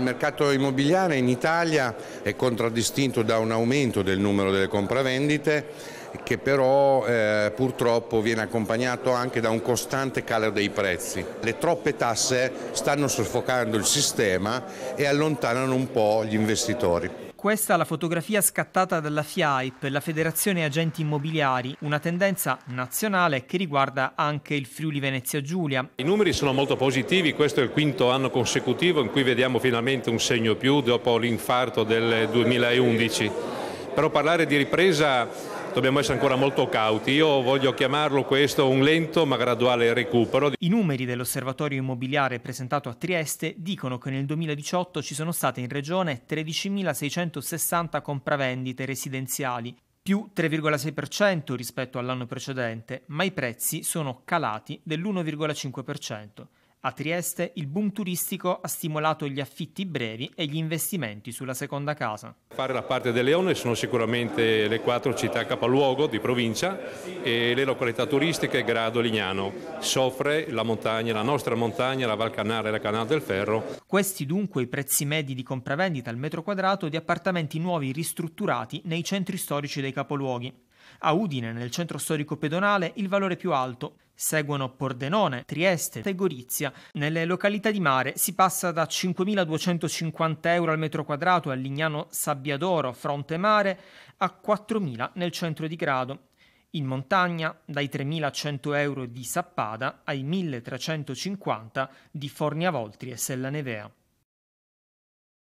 il mercato immobiliare in Italia è contraddistinto da un aumento del numero delle compravendite che però eh, purtroppo viene accompagnato anche da un costante calo dei prezzi. Le troppe tasse stanno soffocando il sistema e allontanano un po' gli investitori. Questa è la fotografia scattata dalla FIAIP, la Federazione Agenti Immobiliari, una tendenza nazionale che riguarda anche il Friuli Venezia Giulia. I numeri sono molto positivi, questo è il quinto anno consecutivo in cui vediamo finalmente un segno più dopo l'infarto del 2011. Però parlare di ripresa dobbiamo essere ancora molto cauti. Io voglio chiamarlo questo un lento ma graduale recupero. I numeri dell'osservatorio immobiliare presentato a Trieste dicono che nel 2018 ci sono state in regione 13.660 compravendite residenziali, più 3,6% rispetto all'anno precedente, ma i prezzi sono calati dell'1,5%. A Trieste il boom turistico ha stimolato gli affitti brevi e gli investimenti sulla seconda casa. Fare la parte del Leone sono sicuramente le quattro città capoluogo di provincia e le località turistiche Grado e Lignano. Soffre la montagna, la nostra montagna, la Val Canale e la Canale del Ferro. Questi dunque i prezzi medi di compravendita al metro quadrato di appartamenti nuovi ristrutturati nei centri storici dei capoluoghi. A Udine, nel centro storico pedonale, il valore più alto, Seguono Pordenone, Trieste e Gorizia. Nelle località di mare si passa da 5.250 euro al metro quadrato a Lignano Sabbiadoro, fronte mare, a 4.000 nel centro di Grado. In montagna dai 3.100 euro di Sappada ai 1.350 di Fornia Voltri e Sella Nevea.